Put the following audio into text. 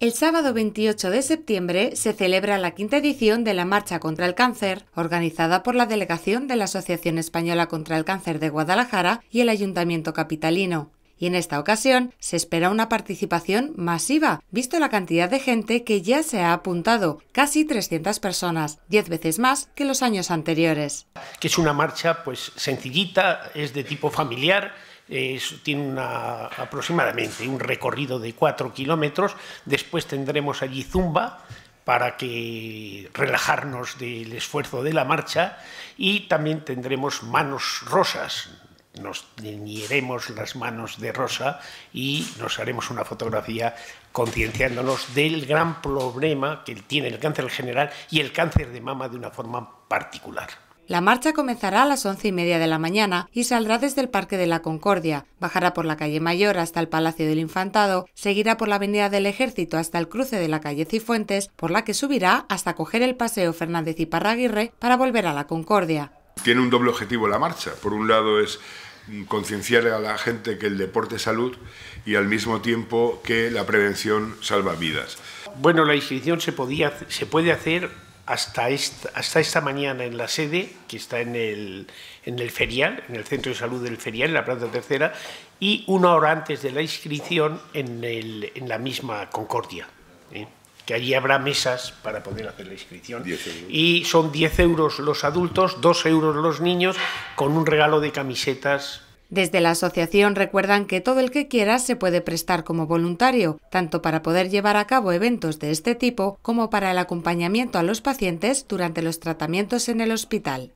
El sábado 28 de septiembre se celebra la quinta edición de la Marcha contra el Cáncer, organizada por la delegación de la Asociación Española contra el Cáncer de Guadalajara y el Ayuntamiento Capitalino y en esta ocasión se espera una participación masiva, visto la cantidad de gente que ya se ha apuntado, casi 300 personas, 10 veces más que los años anteriores. Que es una marcha pues sencillita, es de tipo familiar, tiene aproximadamente un recorrido de 4 kilómetros. Después tendremos allí zumba para que relajarnos del esfuerzo de la marcha y también tendremos manos rosas, nos teñiremos las manos de rosa y nos haremos una fotografía concienciándonos del gran problema que tiene el cáncer general y el cáncer de mama de una forma particular. La marcha comenzará a las once y media de la mañana y saldrá desde el Parque de la Concordia, bajará por la calle Mayor hasta el Palacio del Infantado, seguirá por la Avenida del Ejército hasta el cruce de la calle Cifuentes, por la que subirá hasta coger el Paseo Fernández y Parraguirre para volver a la Concordia. Tiene un doble objetivo la marcha. Por un lado es concienciar a la gente que el deporte es salud y al mismo tiempo que la prevención salva vidas. Bueno, la inscripción se, podía, se puede hacer hasta esta, hasta esta mañana en la sede, que está en el, en el Ferial, en el Centro de Salud del Ferial, en la planta tercera, y una hora antes de la inscripción en, la misma Concordia. ¿eh? que allí habrá mesas para poder hacer la inscripción. Y son 10 euros los adultos, 2 euros los niños, con un regalo de camisetas desde la asociación recuerdan que todo el que quiera se puede prestar como voluntario, tanto para poder llevar a cabo eventos de este tipo como para el acompañamiento a los pacientes durante los tratamientos en el hospital.